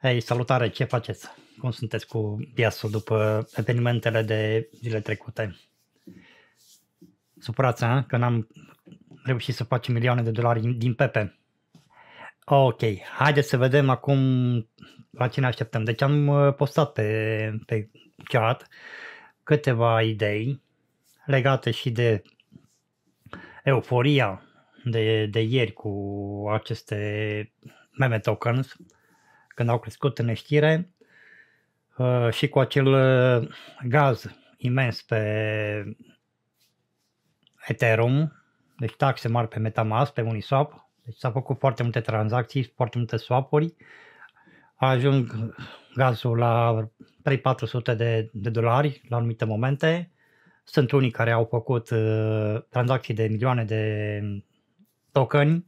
Hei, salutare, ce faceți? Cum sunteți cu piasul după evenimentele de zile trecute? Supărați, că n-am reușit să facem milioane de dolari din Pepe. Ok, haideți să vedem acum la ce ne așteptăm. Deci am uh, postat pe, pe chat câteva idei legate și de euforia de, de ieri cu aceste meme tokens, când au crescut în știre uh, și cu acel uh, gaz imens pe Ethereum, deci taxe mari pe Metamask, pe Uniswap, deci s-au făcut foarte multe tranzacții, foarte multe swapuri, ajung gazul la 3-400 de, de dolari la anumite momente, sunt unii care au făcut uh, tranzacții de milioane de tocăni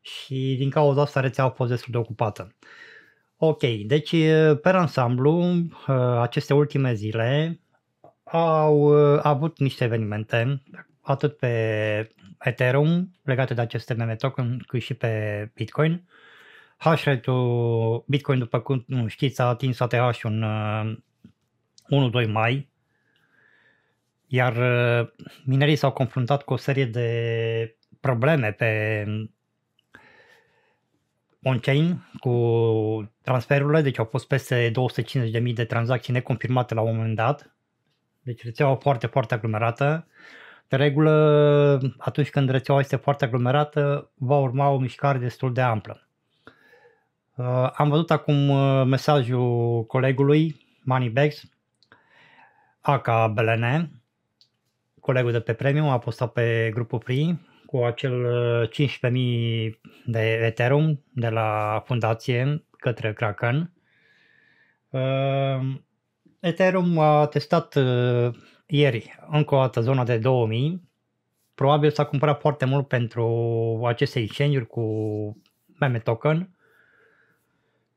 și din cauza asta rețeaua a fost destul de ocupată. Ok, deci pe ansamblu, aceste ultime zile au avut niște evenimente, atât pe Ethereum, legate de aceste meme token, cât și pe Bitcoin. Hashrate-ul Bitcoin, după cum nu știți, a atins ATH în 1-2 mai, iar minerii s-au confruntat cu o serie de probleme pe on-chain cu transferurile, deci au fost peste 250.000 de tranzacții neconfirmate la un moment dat. Deci rețeaua foarte, foarte aglomerată. De regulă, atunci când rețeaua este foarte aglomerată, va urma o mișcare destul de amplă. Uh, am văzut acum uh, mesajul colegului Moneybags, Aka BLN, colegul de pe Premium, a postat pe grupul Free, cu acel 15.000 uh, de Ethereum de la fundație către Kraken. Uh, Ethereum a testat uh, ieri încă o dată zona de 2000. Probabil s-a cumpărat foarte mult pentru aceste exchange cu meme token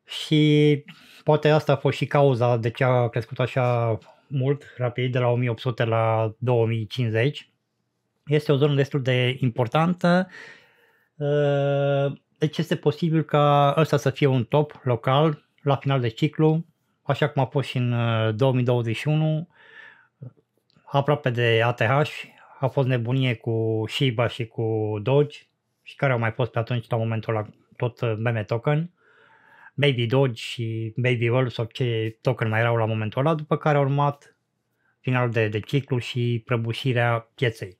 și poate asta a fost și cauza de ce a crescut așa mult, rapid, de la 1800 la 2050. Este o zonă destul de importantă. Ă, deci este posibil ca ăsta să fie un top local la final de ciclu, așa cum a fost și în 2021, ă, aproape de ATH, a fost nebunie cu Shiba și cu Doge și care au mai fost pe atunci la momentul la tot ă, meme token, Baby Doge și Baby World sau ce token mai erau la momentul ăla, după care a urmat finalul de, de ciclu și prăbușirea pieței.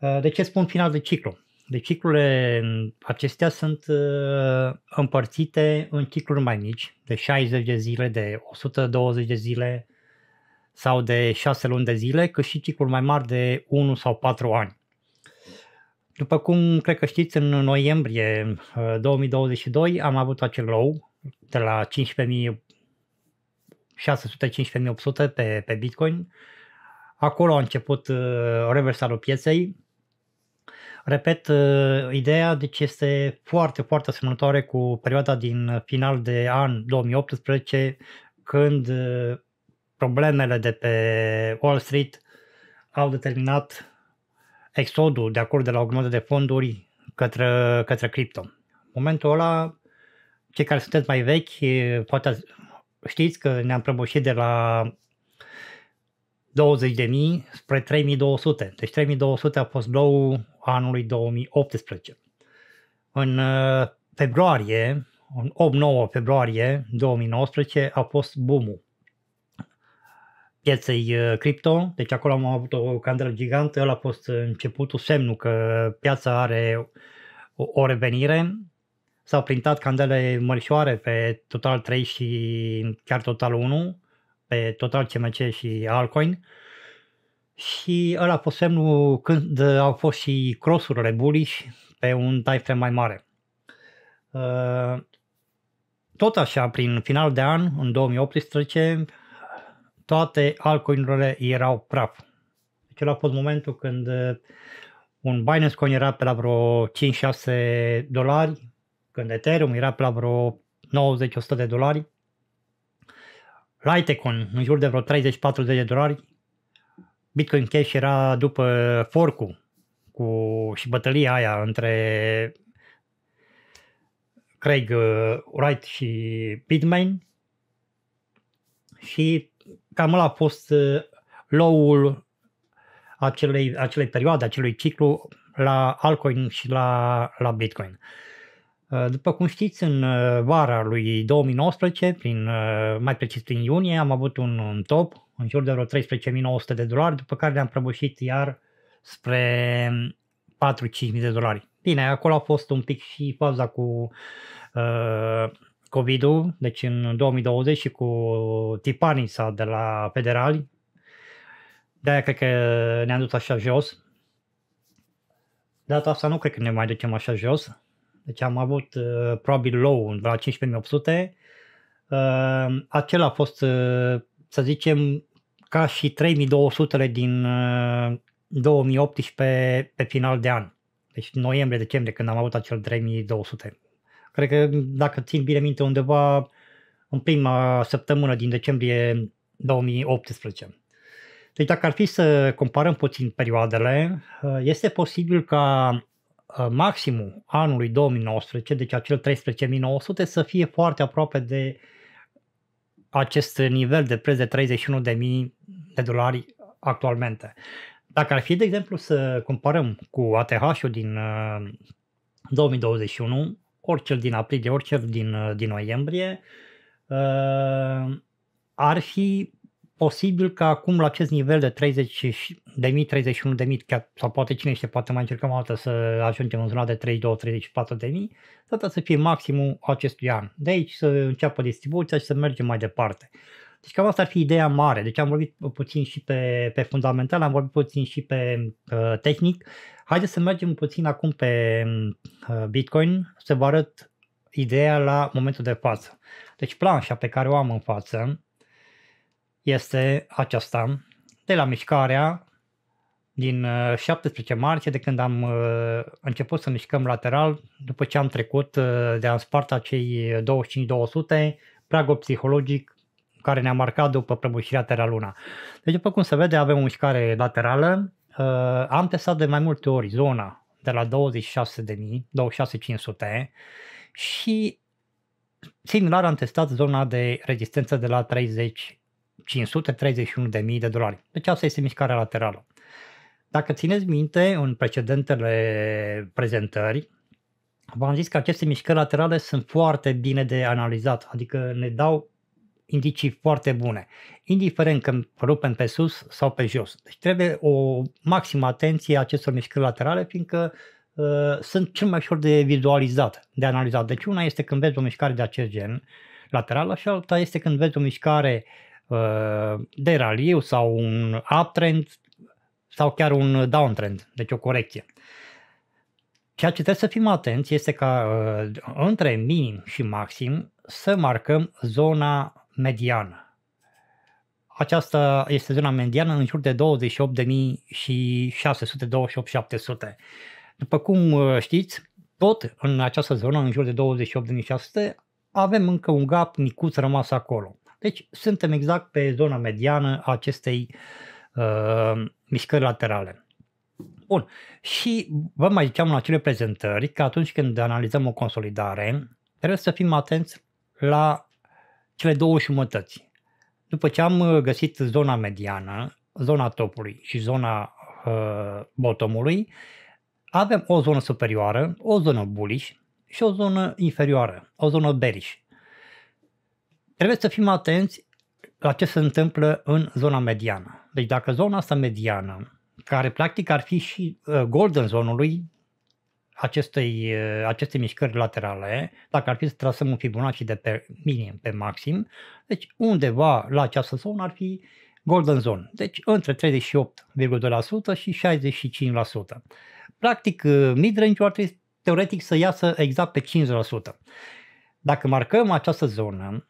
Uh, de ce spun final de ciclu? De ciclurile acestea sunt uh, împărțite în cicluri mai mici, de 60 de zile, de 120 de zile sau de 6 luni de zile, cât și cicluri mai mari de 1 sau 4 ani. După cum cred că știți, în noiembrie 2022 uh, am avut acel low de la 15.600-15.800 pe, pe Bitcoin. Acolo a început reversarea pieței, Repet, uh, ideea deci este foarte, foarte asemănătoare cu perioada din final de an 2018, când uh, problemele de pe Wall Street au determinat exodul de acolo de la o grămadă de fonduri către, către cripto. În momentul ăla, cei care sunteți mai vechi, uh, poate știți că ne-am prăbușit de la 20.000 spre 3.200. Deci 3.200 a fost nou anului 2018. În uh, februarie, în 8-9 februarie 2019 a fost boom-ul pieței uh, cripto, deci acolo am avut o candelă gigantă, el a fost începutul, semnul că piața are o revenire. S-au printat candele mărșoare pe total 3 și chiar total 1 pe total CMC și altcoin. și ăla a fost semnul când au fost și crossurile bullish pe un timeframe mai mare. Uh, tot așa, prin final de an, în 2018, toate altcoinurile erau praf. Deci a fost momentul când uh, un Binance Coin era pe la vreo 5-6 dolari, când Ethereum era pe la vreo 90-100 de dolari, Litecoin în jur de vreo 30-40 de dolari, Bitcoin Cash era după forcu cu, și bătălia aia între Craig uh, Wright și Bitmain și cam ăla a fost uh, low-ul acelei, acelei perioade, acelui ciclu la altcoin și la, la Bitcoin. Uh, Uh, după cum știți, în uh, vara lui 2019, prin, uh, mai precis prin iunie, am avut un, top în jur de vreo 13.900 de dolari, după care ne-am prăbușit iar spre 4-5.000 um, de dolari. Bine, acolo a fost un pic și faza cu uh, COVID-ul, deci în 2020 și cu tipanisa de la federali. De-aia cred că ne-am dus așa jos. Data asta nu cred că ne mai ducem așa jos. Deci am avut uh, probabil low la 15800. Uh, acela a fost, uh, să zicem, ca și 3200 din uh, 2018 pe, pe final de an. Deci noiembrie-decembrie când am avut acel 3200. Cred că dacă țin bine minte undeva în prima săptămână din decembrie 2018. Deci dacă ar fi să comparăm puțin perioadele, uh, este posibil ca Uh, maximul anului 2019, deci acel 13.900, să fie foarte aproape de acest nivel de preț de 31.000 de dolari actualmente. Dacă ar fi, de exemplu, să comparăm cu ATH-ul din 2021, uh, orice din aprilie, orice din, uh, din noiembrie, ar fi posibil că acum la acest nivel de 30 de mii, 31 de mii, chiar, sau poate cine știe, poate mai încercăm o dată să ajungem în zona de 32, 34 de mii, data să fie maximul acestui an. De aici să înceapă distribuția și să mergem mai departe. Deci cam asta ar fi ideea mare. Deci am vorbit puțin și pe, pe fundamental, am vorbit puțin și pe uh, tehnic. Haideți să mergem puțin acum pe uh, Bitcoin, să vă arăt ideea la momentul de față. Deci planșa pe care o am în față, este aceasta de la mișcarea din 17 uh, martie, de când am uh, început să mișcăm lateral, după ce am trecut uh, de a spart acei 25-200, pragul psihologic care ne-a marcat după prăbușirea Terra Luna. Deci, după cum se vede, avem o mișcare laterală. Am testat de mai multe ori zona de la 26.000, 26.500 și similar am testat zona de rezistență de la 30 531.000 de dolari. Deci asta este mișcarea laterală. Dacă țineți minte, în precedentele prezentări, v-am zis că aceste mișcări laterale sunt foarte bine de analizat, adică ne dau indicii foarte bune, indiferent că rupem pe sus sau pe jos. Deci trebuie o maximă atenție acestor mișcări laterale, fiindcă uh, sunt cel mai ușor de vizualizat, de analizat. Deci una este când vezi o mișcare de acest gen laterală și alta este când vezi o mișcare Uh, de raliu sau un uptrend sau chiar un downtrend, deci o corecție. Ceea ce trebuie să fim atenți este ca uh, între minim și maxim să marcăm zona mediană. Aceasta este zona mediană în jur de 28.600-28.700. După cum uh, știți, tot în această zonă, în jur de 28.600, avem încă un gap micuț rămas acolo. Deci suntem exact pe zona mediană a acestei uh, mișcări laterale. Bun. Și vă mai ziceam în acele prezentări că atunci când analizăm o consolidare, trebuie să fim atenți la cele două jumătăți. După ce am uh, găsit zona mediană, zona topului și zona uh, bottomului, avem o zonă superioară, o zonă bullish și o zonă inferioară, o zonă bearish. Trebuie să fim atenți la ce se întâmplă în zona mediană. Deci dacă zona asta mediană, care practic ar fi și uh, golden zonului acestei, uh, acestei mișcări laterale, dacă ar fi să trasăm un Fibonacci de pe minim pe maxim, deci undeva la această zonă ar fi golden zone, deci între 38,2% și 65%. Practic, uh, midrange-ul ar trebui teoretic să iasă exact pe 5%. Dacă marcăm această zonă,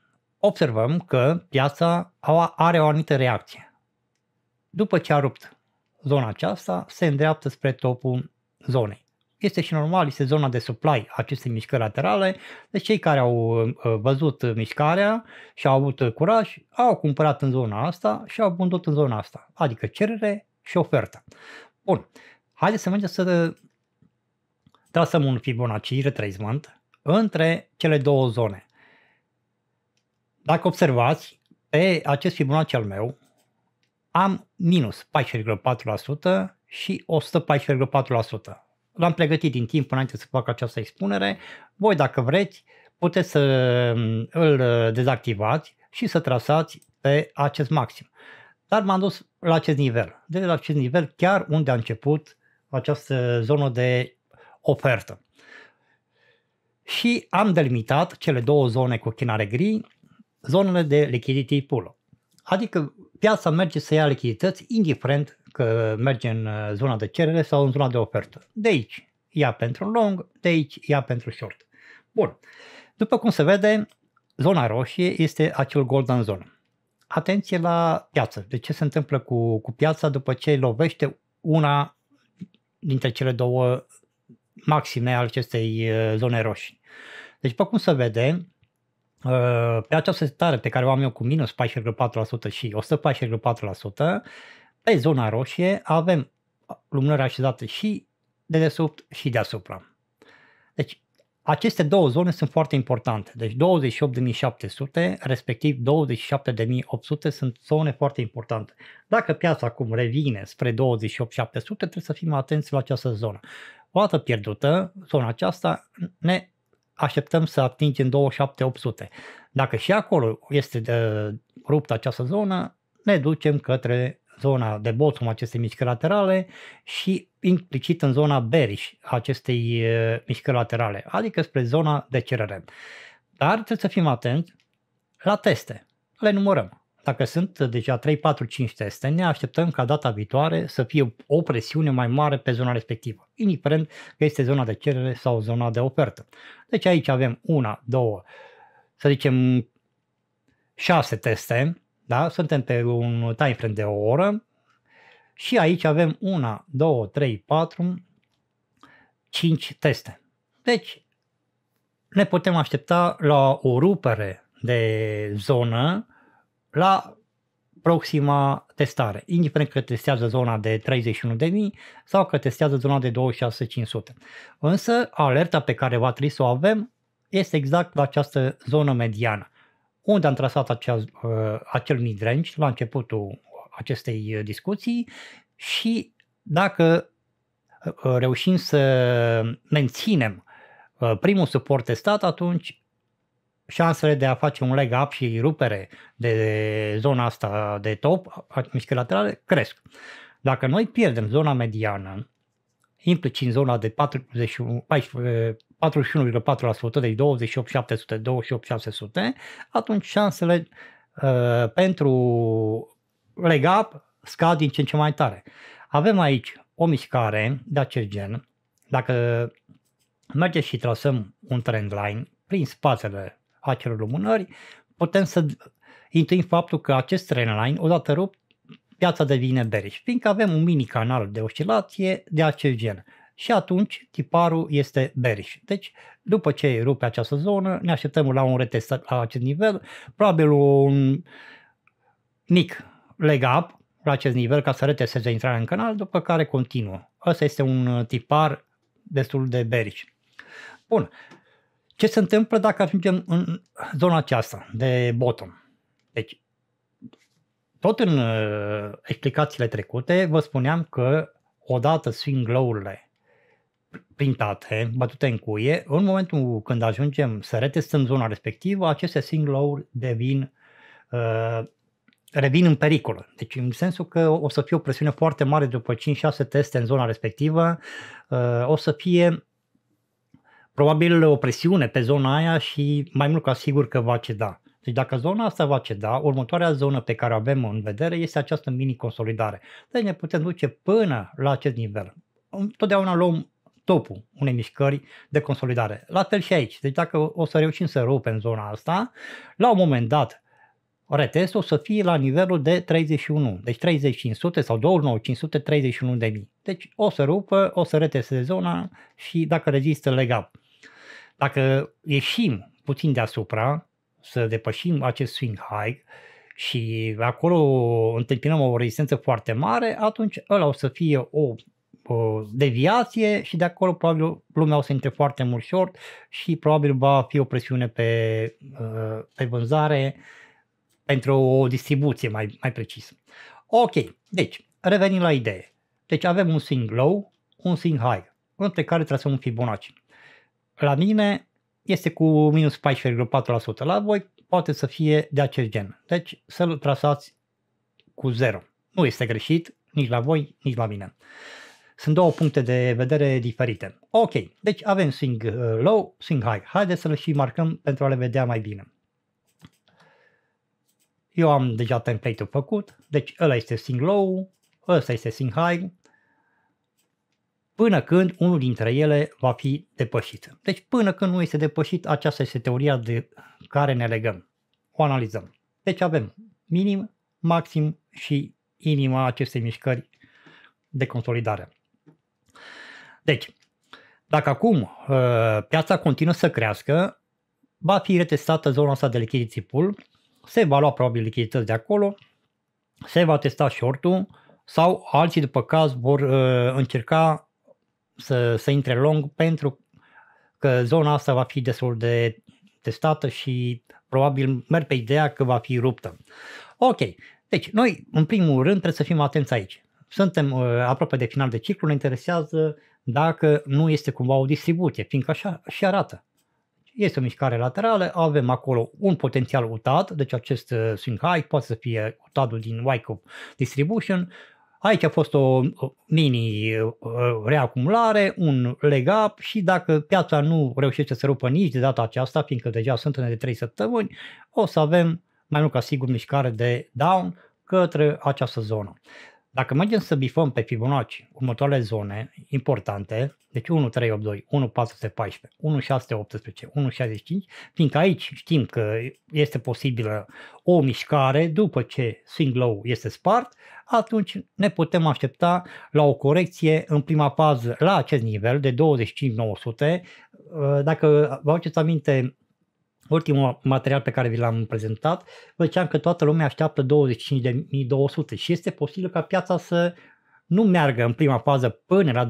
observăm că piața are o anumită reacție. După ce a rupt zona aceasta, se îndreaptă spre topul zonei. Este și normal, este zona de supply acestei mișcări laterale, deci cei care au uh, văzut mișcarea și au avut curaj, au cumpărat în zona asta și au vândut în zona asta, adică cerere și ofertă. Bun, haideți să mergem să uh, trasăm un Fibonacci retracement între cele două zone. Dacă observați, pe acest Fibonacci al meu am minus 14,4% și 114,4%. L-am pregătit din timp înainte să fac această expunere. Voi, dacă vreți, puteți să mm, îl dezactivați și să trasați pe acest maxim. Dar m-am dus la acest nivel. De la acest nivel chiar unde a început această zonă de ofertă. Și am delimitat cele două zone cu chinare gri zonele de liquidity pool. Adică piața merge să ia lichidități indiferent că merge în uh, zona de cerere sau în zona de ofertă. De aici ia pentru long, de aici ia pentru short. Bun. După cum se vede, zona roșie este acel golden zone. Atenție la piață. De ce se întâmplă cu, cu piața după ce lovește una dintre cele două maxime ale acestei uh, zone roșii. Deci, după cum se vede, pe această stare pe care o am eu cu minus 14,4% și 114,4%, pe zona roșie avem lumânări așezate și de desubt și deasupra. Deci aceste două zone sunt foarte importante. Deci 28.700 respectiv 27.800 sunt zone foarte importante. Dacă piața acum revine spre 28.700 trebuie să fim atenți la această zonă. O dată pierdută, zona aceasta ne așteptăm să atingem 27800. Dacă și acolo este de, uh, ruptă această zonă, ne ducem către zona de bottom acestei mișcări laterale și implicit în zona bearish acestei uh, mișcări laterale, adică spre zona de cerere. Dar trebuie să fim atenți la teste. Le numărăm. Dacă sunt deja 3, 4, 5 teste, ne așteptăm ca data viitoare să fie o presiune mai mare pe zona respectivă, indiferent că este zona de cerere sau zona de ofertă. Deci aici avem una, două, să zicem 6 teste, da? suntem pe un time frame de o oră și aici avem una, două, trei, patru, cinci teste. Deci ne putem aștepta la o rupere de zonă la proxima testare, indiferent că testează zona de 31.000 sau că testează zona de 26.500. Însă, alerta pe care va trebui să o avem este exact la această zonă mediană, unde am trasat acea, uh, acel midrange la începutul acestei uh, discuții și dacă uh, reușim să menținem primul suport testat, atunci șansele de a face un leg-up și rupere de zona asta de top, mișcări laterale, cresc. Dacă noi pierdem zona mediană, implicit zona de 41,4%, deci 28,700, 28,700, atunci șansele uh, pentru leg-up scad din ce în ce mai tare. Avem aici o mișcare de acest gen. Dacă mergem și trasăm un trend line prin spatele acelor lumânări, putem să intuim faptul că acest trendline, odată rupt, piața devine bearish, fiindcă avem un mini canal de oscilație de acest gen. Și atunci tiparul este bearish. Deci, după ce rupe această zonă, ne așteptăm la un retest la acest nivel, probabil un mic leg up la acest nivel ca să reteseze intrarea în canal, după care continuă. Asta este un tipar destul de bearish. Bun, ce se întâmplă dacă ajungem în zona aceasta de bottom? Deci, tot în uh, explicațiile trecute vă spuneam că odată swing low-urile printate, bătute în cuie, în momentul când ajungem să retestăm zona respectivă, aceste swing low-uri devin, uh, revin în pericol. Deci în sensul că o să fie o presiune foarte mare după 5-6 teste în zona respectivă, uh, o să fie probabil o presiune pe zona aia și mai mult ca sigur că va ceda. Deci dacă zona asta va ceda, următoarea zonă pe care o avem în vedere este această mini-consolidare. Deci ne putem duce până la acest nivel. Totdeauna luăm topul unei mișcări de consolidare. La fel și aici. Deci dacă o să reușim să rupem zona asta, la un moment dat retestul o să fie la nivelul de 31, deci 3500 sau 29531 de mii. Deci o să rupă, o să reteste zona și dacă rezistă legat. Dacă ieșim puțin deasupra, să depășim acest swing high și acolo întâmpinăm o rezistență foarte mare, atunci ăla o să fie o, o deviație și de acolo probabil lumea o să intre foarte mult short și probabil va fi o presiune pe, uh, pe vânzare pentru o distribuție mai, mai precisă. Ok, deci revenim la idee. Deci avem un swing low, un swing high, între care trasăm un Fibonacci. La mine este cu minus 14,4%. La voi poate să fie de acest gen. Deci să-l trasați cu 0. Nu este greșit nici la voi, nici la mine. Sunt două puncte de vedere diferite. Ok, deci avem swing uh, low, swing high. Haideți să le și marcăm pentru a le vedea mai bine. Eu am deja template-ul făcut, deci ăla este swing low, ăsta este swing high, până când unul dintre ele va fi depășit. Deci până când nu este depășit, aceasta este teoria de care ne legăm. O analizăm. Deci avem minim, maxim și inima acestei mișcări de consolidare. Deci, dacă acum ă, piața continuă să crească, va fi retestată zona asta de lichidity pool, se va lua probabil lichidități de acolo, se va testa short-ul sau alții după caz vor ă, încerca să, să intre long pentru că zona asta va fi destul de testată și probabil merg pe ideea că va fi ruptă. Ok, deci noi în primul rând trebuie să fim atenți aici. Suntem uh, aproape de final de ciclu, ne interesează dacă nu este cumva o distribuție, fiindcă așa și arată. Este o mișcare laterală, avem acolo un potențial UTAD, deci acest uh, swing high poate să fie UTAD-ul din Wyckoff Distribution, Aici a fost o mini reacumulare, un legap și dacă piața nu reușește să rupă nici de data aceasta, fiindcă deja sunt de 3 săptămâni, o să avem mai mult ca sigur mișcare de down către această zonă. Dacă mergem să bifăm pe Fibonacci următoarele zone importante, deci 1482, 1414, 1618, 65, fiindcă aici știm că este posibilă o mișcare după ce swing low este spart, atunci ne putem aștepta la o corecție în prima fază la acest nivel de 25900. Dacă vă aduceți aminte, ultimul material pe care vi l-am prezentat, vă ziceam că toată lumea așteaptă 25.200 și este posibil ca piața să nu meargă în prima fază până la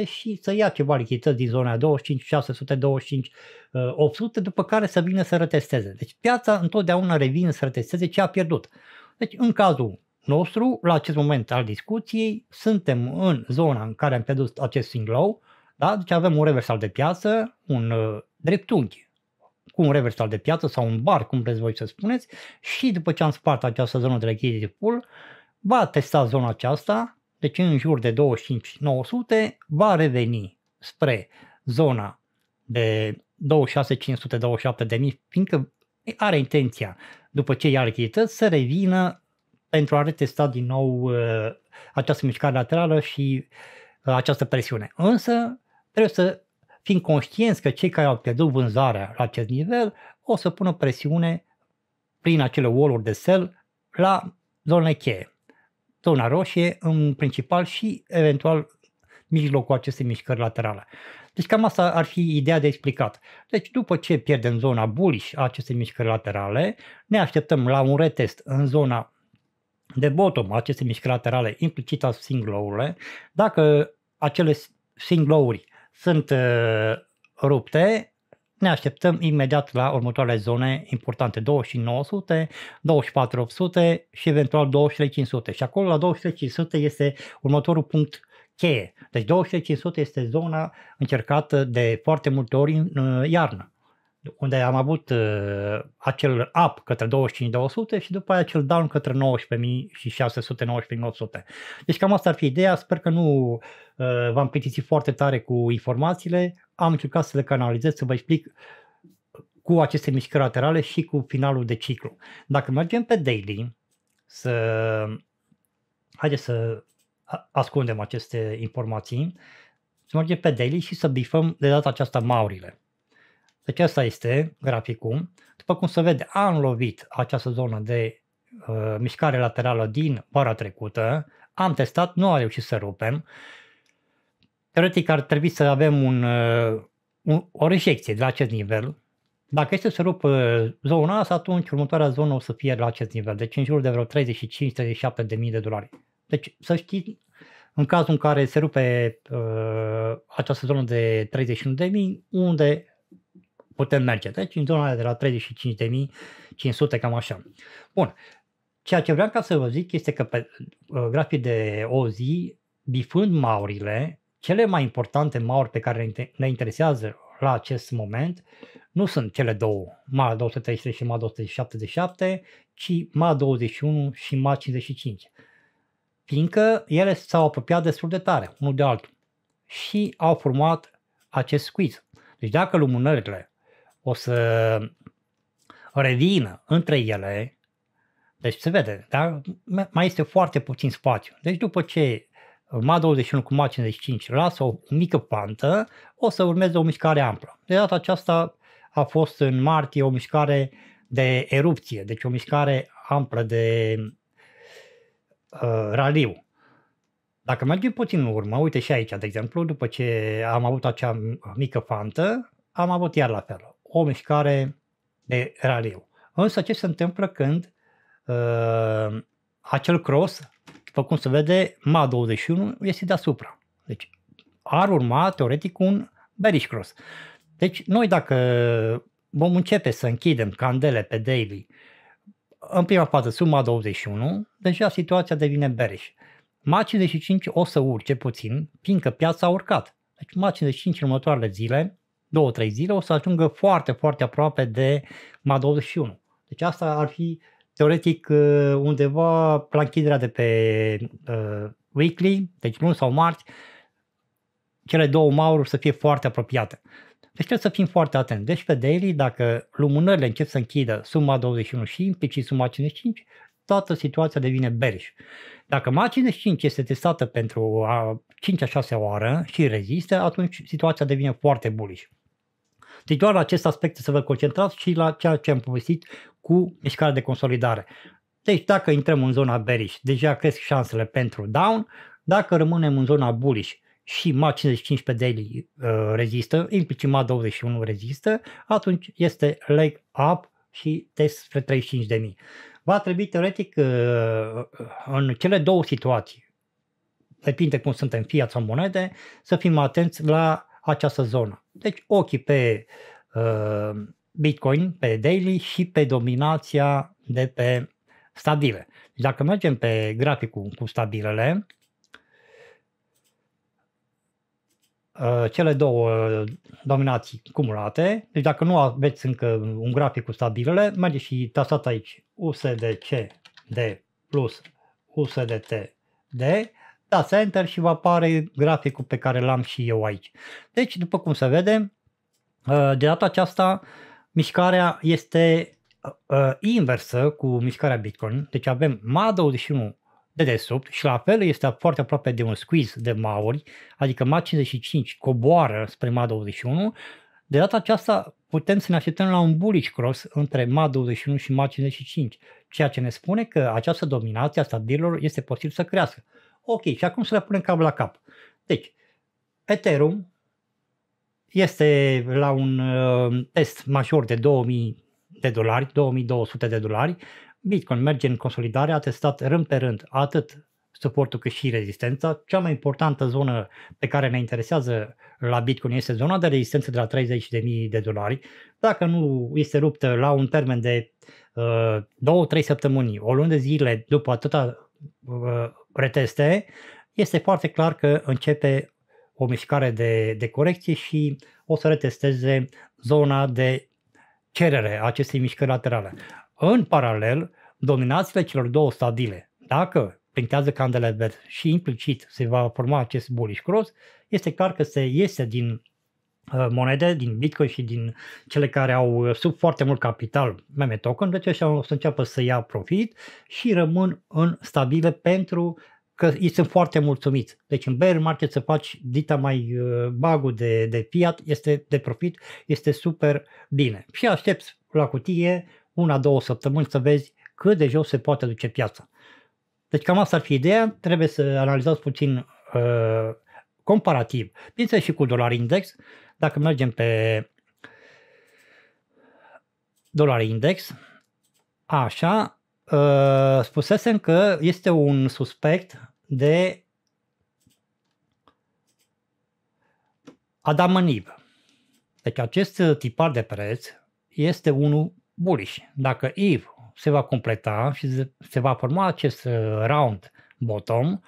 25.200 și să ia ceva lichidități din zona 25.625.800, uh, după care să vină să retesteze. Deci piața întotdeauna revine să retesteze ce a pierdut. Deci în cazul nostru, la acest moment al discuției, suntem în zona în care am pierdut acest single low, da? deci avem un reversal de piață, un uh, dreptunghi cu un reversal de piață sau un bar, cum vreți voi să spuneți, și după ce am spart această zonă de liquidity pool, va testa zona aceasta, deci în jur de 25.900, va reveni spre zona de 26.500-27.000, fiindcă are intenția, după ce ia lichidități, să revină pentru a retesta din nou uh, această mișcare laterală și uh, această presiune. Însă trebuie să fiind conștienți că cei care au pierdut vânzarea la acest nivel o să pună presiune prin acele wall de sell la zonele cheie. Zona roșie în principal și eventual mijlocul acestei mișcări laterale. Deci cam asta ar fi ideea de explicat. Deci după ce pierdem zona bullish a acestei mișcări laterale, ne așteptăm la un retest în zona de bottom a acestei mișcări laterale, implicit a single Dacă acele single sunt uh, rupte, ne așteptăm imediat la următoarele zone importante, 2900, 24800 și eventual 23500. Și acolo la 23500 este următorul punct cheie. Deci 23500 este zona încercată de foarte multe ori în uh, iarnă unde am avut uh, acel up către 25.200 și după aia acel down către 19.600-19.800. Deci cam asta ar fi ideea, sper că nu uh, v-am plictisit foarte tare cu informațiile, am încercat să le canalizez, să vă explic uh, cu aceste mișcări laterale și cu finalul de ciclu. Dacă mergem pe daily, să... haideți să ascundem aceste informații, să mergem pe daily și să bifăm de data aceasta maurile. Deci asta este graficul. După cum se vede, am lovit această zonă de uh, mișcare laterală din vara trecută. Am testat, nu a reușit să rupem. Teoretic ar trebui să avem un, uh, un, o rejecție de la acest nivel. Dacă este să rup uh, zona asta, atunci următoarea zonă o să fie la acest nivel, deci în jur de vreo 35-37 de mii de dolari. Deci să știți, în cazul în care se rupe uh, această zonă de 31 de mii, unde putem merge. Deci în zona de la 35.500, cam așa. Bun. Ceea ce vreau ca să vă zic este că pe uh, grafii de o zi, bifând maurile, cele mai importante mauri pe care ne interesează la acest moment nu sunt cele două, MA 233 și MA 277, ci MA 21 și MA 55, fiindcă ele s-au apropiat destul de tare unul de altul și au format acest squiz. Deci dacă lumânările o să revină între ele, deci se vede, dar mai este foarte puțin spațiu. Deci după ce MA21 cu MA55 lasă o mică pantă, o să urmeze o mișcare amplă. De data aceasta a fost în martie o mișcare de erupție, deci o mișcare amplă de uh, raliu. Dacă mergem puțin în urmă, uite și aici, de exemplu, după ce am avut acea mică fantă, am avut iar la fel o mișcare de raliu. Însă ce se întâmplă când uh, acel cross, după cum se vede, MA21 este deasupra. Deci ar urma teoretic un bearish cross. Deci noi dacă vom începe să închidem candele pe daily în prima fază sub MA21, deja situația devine bearish. MA55 o să urce puțin, fiindcă piața a urcat. Deci MA55 în următoarele zile 2-3 zile o să ajungă foarte, foarte aproape de MA21. Deci asta ar fi teoretic uh, undeva la închiderea de pe uh, weekly, deci luni sau marți, cele două mauri să fie foarte apropiate. Deci trebuie să fim foarte atenți. Deci pe daily, dacă lumânările încep să închidă suma 21 și implicit suma 55, toată situația devine bearish. Dacă MA 55 este testată pentru a 5-6 oară și rezistă, atunci situația devine foarte bullish. Deci doar la acest aspect să vă concentrați și la ceea ce am povestit cu mișcarea de consolidare. Deci dacă intrăm în zona bearish, deja cresc șansele pentru down, dacă rămânem în zona bullish și MA 55 pe daily uh, rezistă, implicit MA 21 rezistă, atunci este leg up și test spre 35.000. Va trebui teoretic uh, uh, în cele două situații, depinde cum suntem fiat sau monede, să fim atenți la această zonă. Deci ochii pe uh, Bitcoin, pe daily și pe dominația de pe stabile. Deci, dacă mergem pe graficul cu stabilele, uh, cele două dominații cumulate, deci dacă nu aveți încă un grafic cu stabilele, merge și tasat aici USDC de plus USDT de Dați Enter și vă apare graficul pe care l-am și eu aici. Deci, după cum se vede, uh, de data aceasta mișcarea este uh, uh, inversă cu mișcarea Bitcoin. Deci avem MA21 de desubt și la fel este foarte aproape de un squeeze de mauri, adică MA55 coboară spre MA21. De data aceasta putem să ne așteptăm la un bullish cross între MA21 și MA55, ceea ce ne spune că această dominație a stabililor este posibil să crească. Ok, și acum să le punem cap la cap. Deci, Ethereum este la un uh, test major de 2000 de dolari, 2200 de dolari. Bitcoin merge în consolidare, a testat rând pe rând atât suportul cât și rezistența. Cea mai importantă zonă pe care ne interesează la Bitcoin este zona de rezistență de la 30.000 de dolari. Dacă nu este ruptă la un termen de 2-3 uh, săptămâni, o lună de zile după atâta preteste, este foarte clar că începe o mișcare de, de corecție și o să retesteze zona de cerere a acestei mișcări laterale. În paralel, dominațiile celor două stadile, dacă printează candele verzi și implicit se va forma acest bullish cross, este clar că se iese din Uh, monede din Bitcoin și din cele care au uh, sub foarte mult capital meme token, deci așa o să înceapă să ia profit și rămân în stabile pentru că ei sunt foarte mulțumiți. Deci în bear market să faci dita mai uh, bagul de, de fiat, este de profit, este super bine. Și aștepți la cutie una, două săptămâni să vezi cât de jos se poate duce piața. Deci cam asta ar fi ideea, trebuie să analizați puțin uh, comparativ. Bineînțeles și cu dolar index, dacă mergem pe dolar index, așa, uh, spusesem că este un suspect de adamănib. Deci acest tipar de preț este unul bullish. Dacă IV se va completa și se va forma acest uh, round bottom,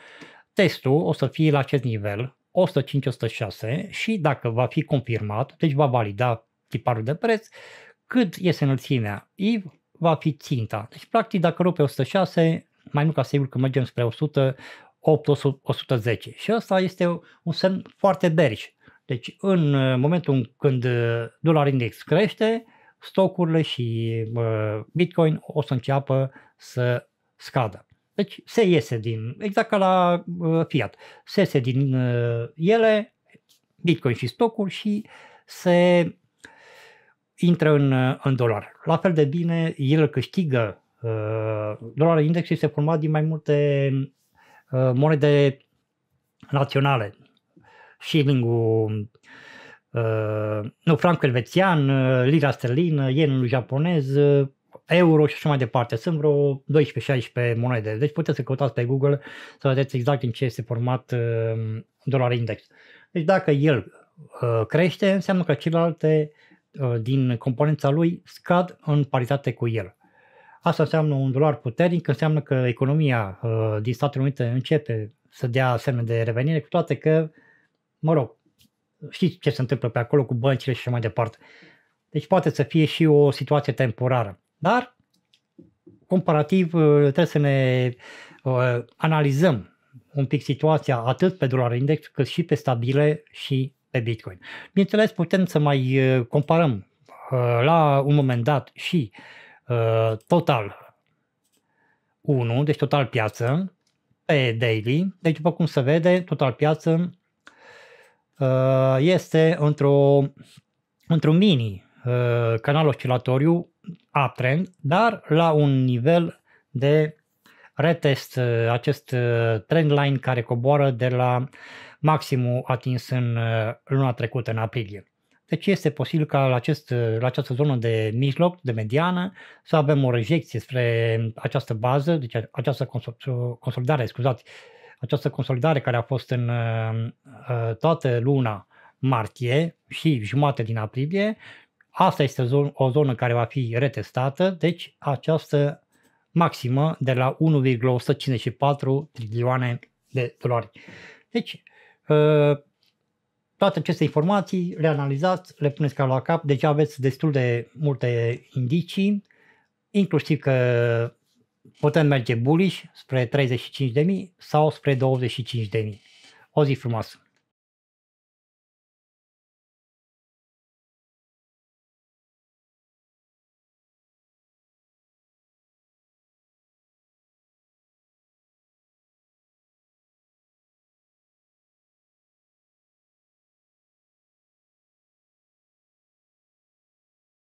testul o să fie la acest nivel 105-106 și dacă va fi confirmat, deci va valida tiparul de preț, cât este înălțimea IV, va fi ținta. Deci, practic, dacă rupe 106, mai mult ca sigur că mergem spre 100, 8, 110. Și asta este un semn foarte beriș. Deci, în uh, momentul când uh, dolar index crește, stocurile și uh, Bitcoin o să înceapă să scadă. Deci se iese din, exact ca la uh, Fiat, se iese din uh, ele, Bitcoin și stocul și se intră în, uh, în dolar. La fel de bine, el câștigă uh, dolarul index se forma din mai multe uh, monede naționale. Shilling-ul, uh, nu, franco elvețian, uh, lira sterlină, yenul japonez, uh, euro și așa mai departe. Sunt vreo 12-16 monede, deci puteți să căutați pe Google să vedeți exact în ce este format um, dolar index. Deci dacă el uh, crește, înseamnă că celelalte uh, din componența lui scad în paritate cu el. Asta înseamnă un dolar puternic, înseamnă că economia uh, din Statele Unite începe să dea semne de revenire, cu toate că, mă rog, știți ce se întâmplă pe acolo cu băncile și așa mai departe. Deci poate să fie și o situație temporară. Dar, comparativ, uh, trebuie să ne uh, analizăm un pic situația atât pe dolar index cât și pe stabile și pe Bitcoin. Bineînțeles, putem să mai uh, comparăm uh, la un moment dat și uh, total 1, deci total piață, pe daily. Deci, după cum se vede, total piață uh, este într-o, într-un mini canal oscilatoriu uptrend, dar la un nivel de retest, uh, acest uh, trendline care coboară de la maximul atins în uh, luna trecută, în aprilie. Deci este posibil ca la, acest, la această zonă de mijloc, de mediană, să avem o rejecție spre această bază, deci această consolidare, scuzați, această consolidare care a fost în toată luna martie și jumate din aprilie Asta este o zonă, care va fi retestată, deci această maximă de la 1,154 trilioane de dolari. Deci, ă, toate aceste informații le analizați, le puneți ca la cap, deja aveți destul de multe indicii, inclusiv că putem merge bullish spre 35.000 sau spre 25.000. O zi frumoasă!